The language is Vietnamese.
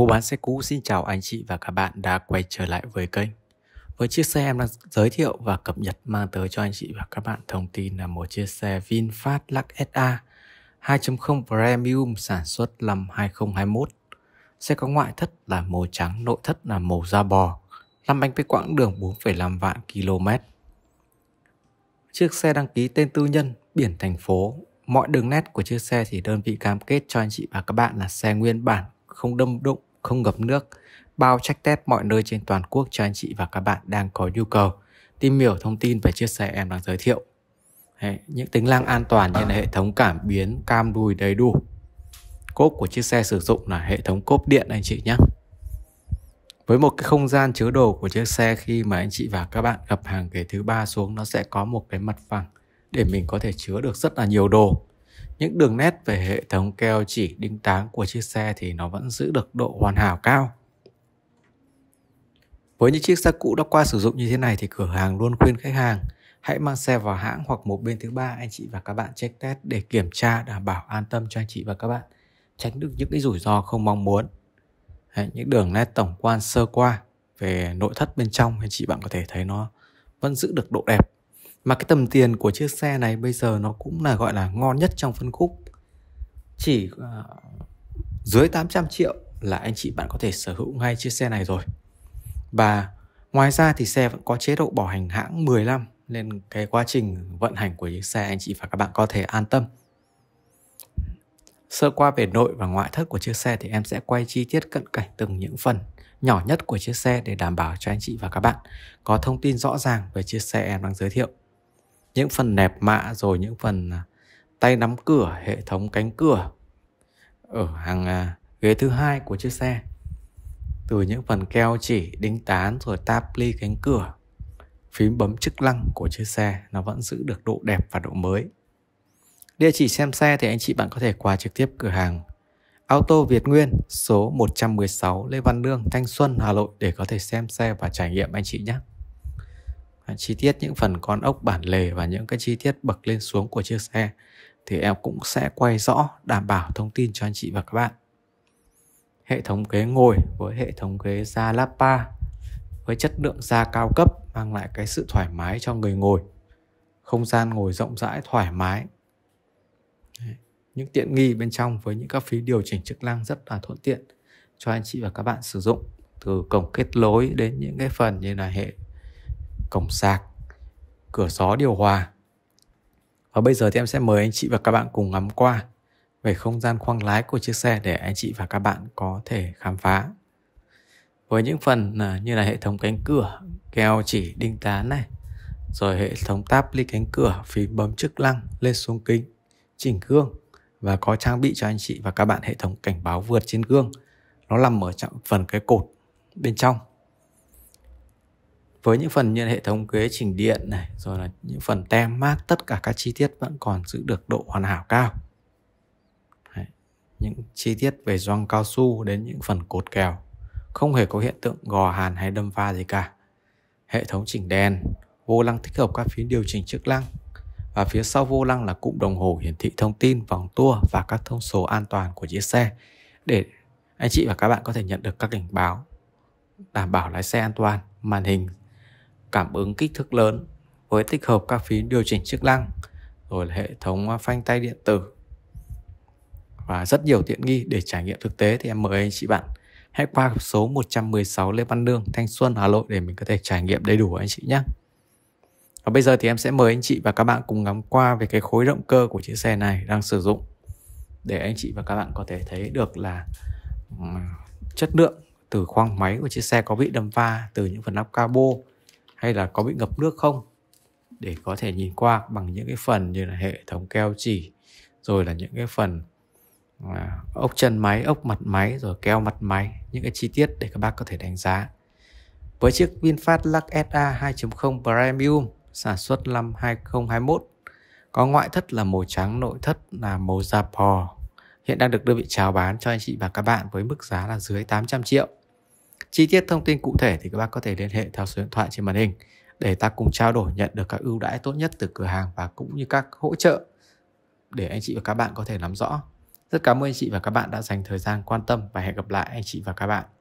Mua bán xe cũ xin chào anh chị và các bạn đã quay trở lại với kênh. Với chiếc xe em đang giới thiệu và cập nhật mang tới cho anh chị và các bạn thông tin là một chiếc xe VinFast Lux SA 2.0 Premium sản xuất năm 2021. Xe có ngoại thất là màu trắng, nội thất là màu da bò. Lăn bánh với quãng đường 4,5 vạn km. Chiếc xe đăng ký tên tư nhân, biển thành phố. Mọi đường nét của chiếc xe thì đơn vị cam kết cho anh chị và các bạn là xe nguyên bản, không đâm đụng không ngập nước, bao check tép mọi nơi trên toàn quốc cho anh chị và các bạn đang có nhu cầu tìm hiểu thông tin về chiếc xe em đang giới thiệu. Đấy, những tính năng an toàn như là hệ thống cảm biến cam đùi đầy đủ. Cốp của chiếc xe sử dụng là hệ thống cốp điện anh chị nhé. Với một cái không gian chứa đồ của chiếc xe khi mà anh chị và các bạn gặp hàng ghế thứ ba xuống nó sẽ có một cái mặt phẳng để mình có thể chứa được rất là nhiều đồ những đường nét về hệ thống keo chỉ đinh táng của chiếc xe thì nó vẫn giữ được độ hoàn hảo cao. Với những chiếc xe cũ đã qua sử dụng như thế này thì cửa hàng luôn khuyên khách hàng hãy mang xe vào hãng hoặc một bên thứ ba anh chị và các bạn check test để kiểm tra đảm bảo an tâm cho anh chị và các bạn tránh được những cái rủi ro không mong muốn. Đấy, những đường nét tổng quan sơ qua về nội thất bên trong anh chị bạn có thể thấy nó vẫn giữ được độ đẹp mà cái tầm tiền của chiếc xe này bây giờ nó cũng là gọi là ngon nhất trong phân khúc chỉ uh, dưới 800 triệu là anh chị bạn có thể sở hữu ngay chiếc xe này rồi và ngoài ra thì xe vẫn có chế độ bảo hành hãng 10 năm nên cái quá trình vận hành của chiếc xe anh chị và các bạn có thể an tâm sơ qua về nội và ngoại thất của chiếc xe thì em sẽ quay chi tiết cận cảnh từng những phần nhỏ nhất của chiếc xe để đảm bảo cho anh chị và các bạn có thông tin rõ ràng về chiếc xe em đang giới thiệu những phần nẹp mạ rồi những phần à, tay nắm cửa hệ thống cánh cửa ở hàng à, ghế thứ hai của chiếc xe từ những phần keo chỉ đính tán rồi táp ly cánh cửa phím bấm chức năng của chiếc xe nó vẫn giữ được độ đẹp và độ mới địa chỉ xem xe thì anh chị bạn có thể qua trực tiếp cửa hàng Auto Việt Nguyên số 116 Lê Văn Lương Thanh Xuân Hà Nội để có thể xem xe và trải nghiệm anh chị nhé chi tiết những phần con ốc bản lề và những cái chi tiết bậc lên xuống của chiếc xe thì em cũng sẽ quay rõ đảm bảo thông tin cho anh chị và các bạn hệ thống ghế ngồi với hệ thống ghế da Lapa với chất lượng da cao cấp mang lại cái sự thoải mái cho người ngồi không gian ngồi rộng rãi thoải mái những tiện nghi bên trong với những các phí điều chỉnh chức năng rất là thuận tiện cho anh chị và các bạn sử dụng từ cổng kết nối đến những cái phần như là hệ cổng sạc, cửa gió điều hòa. Và bây giờ thì em sẽ mời anh chị và các bạn cùng ngắm qua về không gian khoang lái của chiếc xe để anh chị và các bạn có thể khám phá. Với những phần à, như là hệ thống cánh cửa, keo chỉ đinh tán này, rồi hệ thống táp ly cánh cửa, phím bấm chức năng, lên xuống kính, chỉnh gương và có trang bị cho anh chị và các bạn hệ thống cảnh báo vượt trên gương. Nó nằm ở phần cái cột bên trong với những phần như hệ thống ghế chỉnh điện này rồi là những phần tem mát tất cả các chi tiết vẫn còn giữ được độ hoàn hảo cao Đấy. những chi tiết về gioăng cao su đến những phần cột kèo không hề có hiện tượng gò hàn hay đâm pha gì cả hệ thống chỉnh đèn vô lăng thích hợp các phím điều chỉnh chức năng và phía sau vô lăng là cụm đồng hồ hiển thị thông tin vòng tua và các thông số an toàn của chiếc xe để anh chị và các bạn có thể nhận được các cảnh báo đảm bảo lái xe an toàn màn hình cảm ứng kích thước lớn với tích hợp các phím điều chỉnh chức năng rồi là hệ thống à, phanh tay điện tử và rất nhiều tiện nghi để trải nghiệm thực tế thì em mời anh chị bạn hãy qua số 116 Lê Văn Lương, Thanh Xuân, Hà Nội để mình có thể trải nghiệm đầy đủ anh chị nhé. Và bây giờ thì em sẽ mời anh chị và các bạn cùng ngắm qua về cái khối động cơ của chiếc xe này đang sử dụng để anh chị và các bạn có thể thấy được là chất lượng từ khoang máy của chiếc xe có bị đâm va từ những phần nắp cabo hay là có bị ngập nước không để có thể nhìn qua bằng những cái phần như là hệ thống keo chỉ rồi là những cái phần à, ốc chân máy ốc mặt máy rồi keo mặt máy những cái chi tiết để các bác có thể đánh giá với chiếc VinFast Lux SA 2.0 Premium sản xuất năm 2021 có ngoại thất là màu trắng nội thất là màu da bò hiện đang được đơn vị chào bán cho anh chị và các bạn với mức giá là dưới 800 triệu Chi tiết thông tin cụ thể thì các bác có thể liên hệ theo số điện thoại trên màn hình để ta cùng trao đổi nhận được các ưu đãi tốt nhất từ cửa hàng và cũng như các hỗ trợ để anh chị và các bạn có thể nắm rõ. Rất cảm ơn anh chị và các bạn đã dành thời gian quan tâm và hẹn gặp lại anh chị và các bạn